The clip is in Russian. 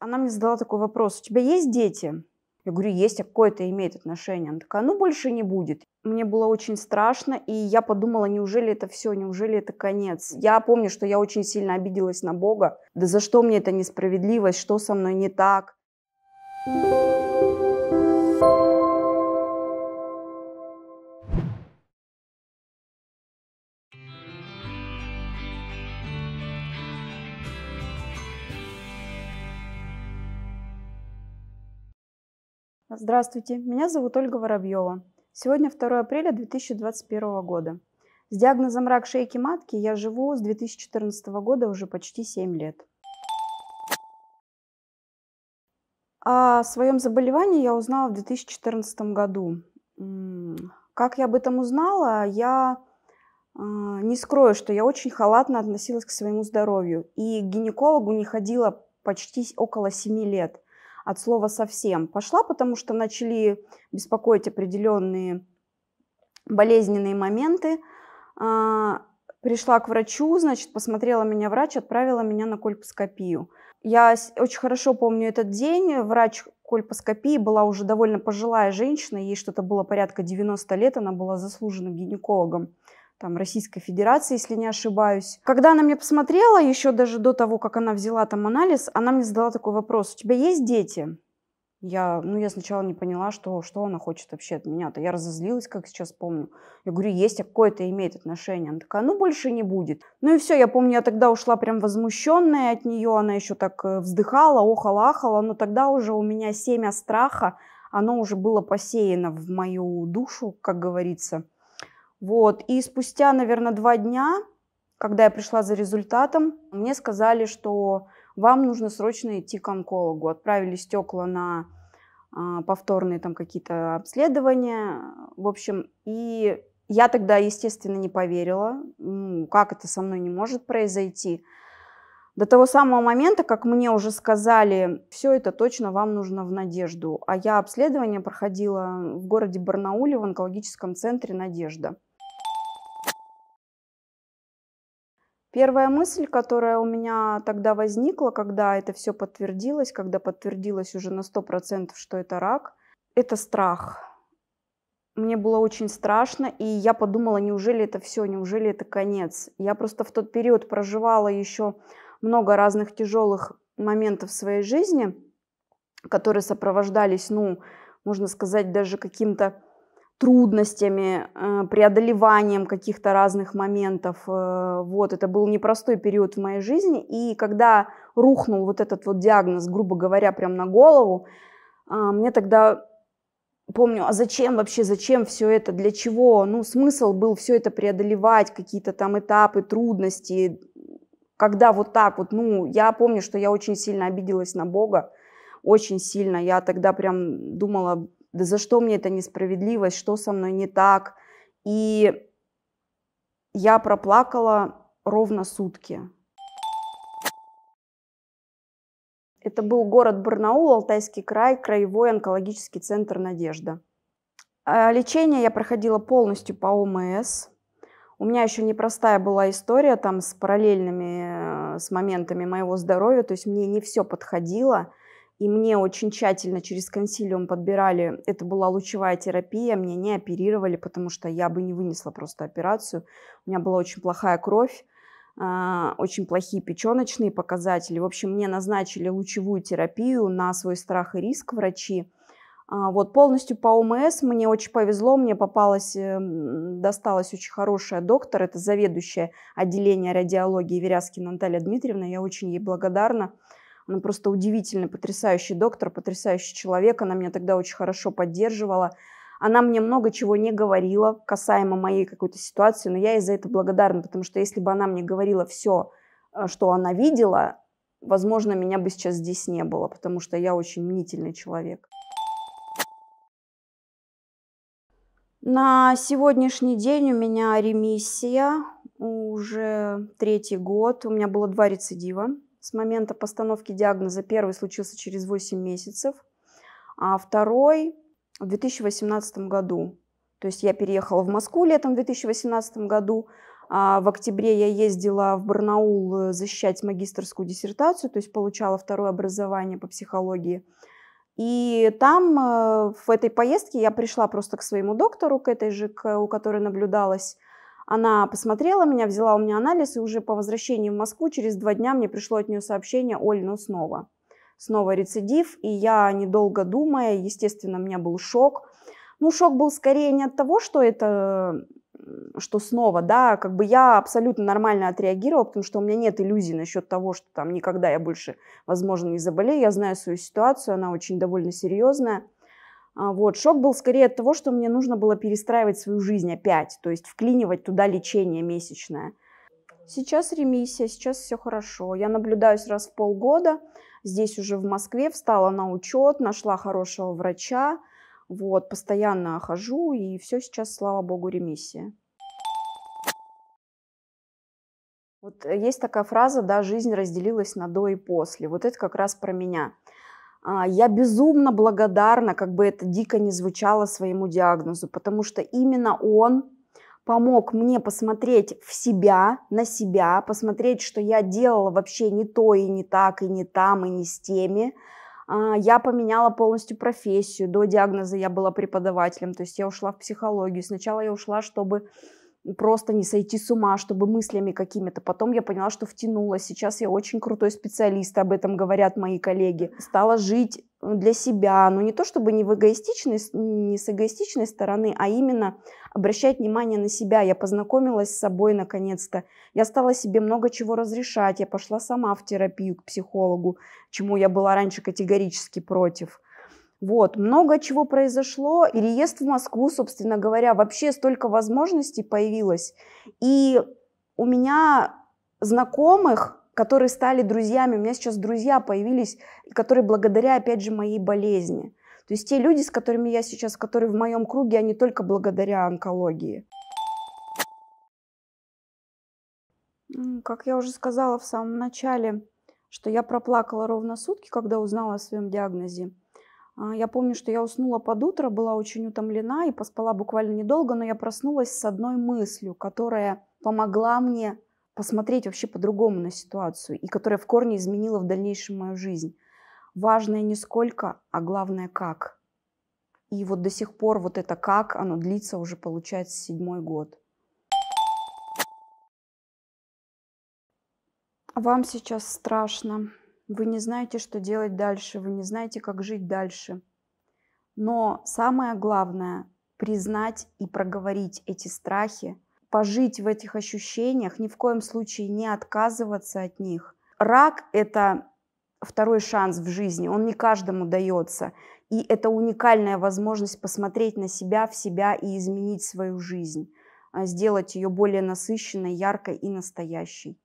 она мне задала такой вопрос, у тебя есть дети? Я говорю, есть, а какое это имеет отношение? Она такая, ну больше не будет. Мне было очень страшно, и я подумала, неужели это все, неужели это конец? Я помню, что я очень сильно обиделась на Бога. Да за что мне эта несправедливость, что со мной не так? thank you Здравствуйте, меня зовут Ольга Воробьева. Сегодня 2 апреля 2021 года. С диагнозом рак шейки матки я живу с 2014 года уже почти 7 лет. О своем заболевании я узнала в 2014 году. Как я об этом узнала, я э, не скрою, что я очень халатно относилась к своему здоровью. И к гинекологу не ходила почти около 7 лет – от слова совсем пошла, потому что начали беспокоить определенные болезненные моменты. А, пришла к врачу, значит, посмотрела меня врач, отправила меня на кольпоскопию. Я очень хорошо помню этот день. Врач кольпоскопии была уже довольно пожилая женщина, ей что-то было порядка 90 лет, она была заслуженным гинекологом там, Российской Федерации, если не ошибаюсь. Когда она мне посмотрела, еще даже до того, как она взяла там анализ, она мне задала такой вопрос, у тебя есть дети? Я, ну, я сначала не поняла, что, что она хочет вообще от меня-то. Я разозлилась, как сейчас помню. Я говорю, есть, а какое это имеет отношение? Она такая, ну, больше не будет. Ну и все, я помню, я тогда ушла прям возмущенная от нее. Она еще так э, вздыхала, охала-ахала. Но тогда уже у меня семя страха, оно уже было посеяно в мою душу, как говорится. Вот. И спустя, наверное, два дня, когда я пришла за результатом, мне сказали, что вам нужно срочно идти к онкологу. Отправили стекла на э, повторные там какие-то обследования. В общем, и я тогда, естественно, не поверила, как это со мной не может произойти. До того самого момента, как мне уже сказали, все это точно вам нужно в «Надежду». А я обследование проходила в городе Барнауле в онкологическом центре «Надежда». Первая мысль, которая у меня тогда возникла, когда это все подтвердилось, когда подтвердилось уже на 100%, что это рак, это страх. Мне было очень страшно, и я подумала, неужели это все, неужели это конец. Я просто в тот период проживала еще много разных тяжелых моментов в своей жизни, которые сопровождались, ну, можно сказать, даже каким-то трудностями, э, преодолеванием каких-то разных моментов. Э, вот, это был непростой период в моей жизни. И когда рухнул вот этот вот диагноз, грубо говоря, прям на голову, э, мне тогда помню, а зачем вообще, зачем все это, для чего? Ну, смысл был все это преодолевать, какие-то там этапы, трудности, когда вот так вот, ну, я помню, что я очень сильно обиделась на Бога, очень сильно, я тогда прям думала, да за что мне эта несправедливость, что со мной не так. И я проплакала ровно сутки. Это был город Барнаул, Алтайский край, краевой онкологический центр «Надежда». А лечение я проходила полностью по ОМС. У меня еще непростая была история там с параллельными э, с моментами моего здоровья, то есть мне не все подходило – и мне очень тщательно через консилиум подбирали, это была лучевая терапия, меня не оперировали, потому что я бы не вынесла просто операцию. У меня была очень плохая кровь, а, очень плохие печеночные показатели. В общем, мне назначили лучевую терапию на свой страх и риск врачи. А, вот полностью по ОМС мне очень повезло, мне попалась, эм, досталась очень хорошая доктор, это заведующая отделения радиологии Веряскина Наталья Дмитриевна, я очень ей благодарна. Она просто удивительный, потрясающий доктор, потрясающий человек. Она меня тогда очень хорошо поддерживала. Она мне много чего не говорила касаемо моей какой-то ситуации, но я ей за это благодарна, потому что если бы она мне говорила все, э, что она видела, возможно, меня бы сейчас здесь не было, потому что я очень мнительный человек. На сегодняшний день у меня ремиссия уже третий год. У меня было два рецидива. С момента постановки диагноза первый случился через 8 месяцев, а второй в 2018 году. То есть я переехала в Москву летом в 2018 году, а в октябре я ездила в Барнаул э, защищать магистрскую диссертацию, то есть получала второе образование по психологии. И там, э, в этой поездке, я пришла просто к своему доктору, к этой же, у которой наблюдалась, она посмотрела меня, взяла у меня анализ, и уже по возвращении в Москву через два дня мне пришло от нее сообщение «Оль, ну снова». Снова рецидив, и я, недолго думая, естественно, у меня был шок. Ну, шок был скорее не от того, что это что снова, да, как бы я абсолютно нормально отреагировала, потому что у меня нет иллюзий насчет того, что там никогда я больше, возможно, не заболею. Я знаю свою ситуацию, она очень довольно серьезная. А, вот. Шок был скорее от того, что мне нужно было перестраивать свою жизнь опять, то есть вклинивать туда лечение месячное. Сейчас ремиссия, сейчас все хорошо. Я наблюдаюсь раз в полгода, здесь уже в Москве, встала на учет, нашла хорошего врача, вот, постоянно хожу, и все сейчас, слава богу, ремиссия. Вот э, есть такая фраза, да, жизнь разделилась на до и после. Вот это как раз про меня. А, я безумно благодарна, как бы это дико не звучало своему диагнозу, потому что именно он помог мне посмотреть в себя, на себя, посмотреть, что я делала вообще не то и не так, и не там, и не с теми. А, я поменяла полностью профессию. До диагноза я была преподавателем, то есть я ушла в психологию. Сначала я ушла, чтобы просто не сойти с ума, чтобы мыслями какими-то. Потом я поняла, что втянулась. Сейчас я очень крутой специалист, об этом говорят мои коллеги. Стала жить э, для себя, но не то чтобы не, в эгоистичной, не с эгоистичной стороны, а именно обращать внимание на себя. Я познакомилась с собой наконец-то. Я стала себе много чего разрешать. Я пошла сама в терапию к психологу, чему я была раньше категорически против. Вот, много чего произошло. Переезд в Москву, собственно говоря, вообще столько возможностей появилось. И у меня знакомых, которые стали друзьями, у меня сейчас друзья появились, которые благодаря, опять же, моей болезни. То есть те люди, с которыми я сейчас, которые в моем круге, они только благодаря онкологии. Как я уже сказала в самом начале, что я проплакала ровно сутки, когда узнала о своем диагнозе. А, я помню, что я уснула под утро, была очень утомлена и поспала буквально недолго, но я проснулась с одной мыслью, которая помогла мне посмотреть вообще по-другому на ситуацию и которая в корне изменила в дальнейшем мою жизнь. Важное не сколько, а главное как. И вот до сих пор вот это как, оно длится уже, получается, седьмой год. Вам сейчас страшно, вы не знаете, что делать дальше, вы не знаете, как жить дальше. Но самое главное – признать и проговорить эти страхи, пожить в этих ощущениях, ни в коем случае не отказываться от них. Рак – это второй шанс в жизни, он не каждому дается. И это уникальная возможность посмотреть на себя, в себя и изменить свою жизнь, а сделать ее более насыщенной, яркой и настоящей.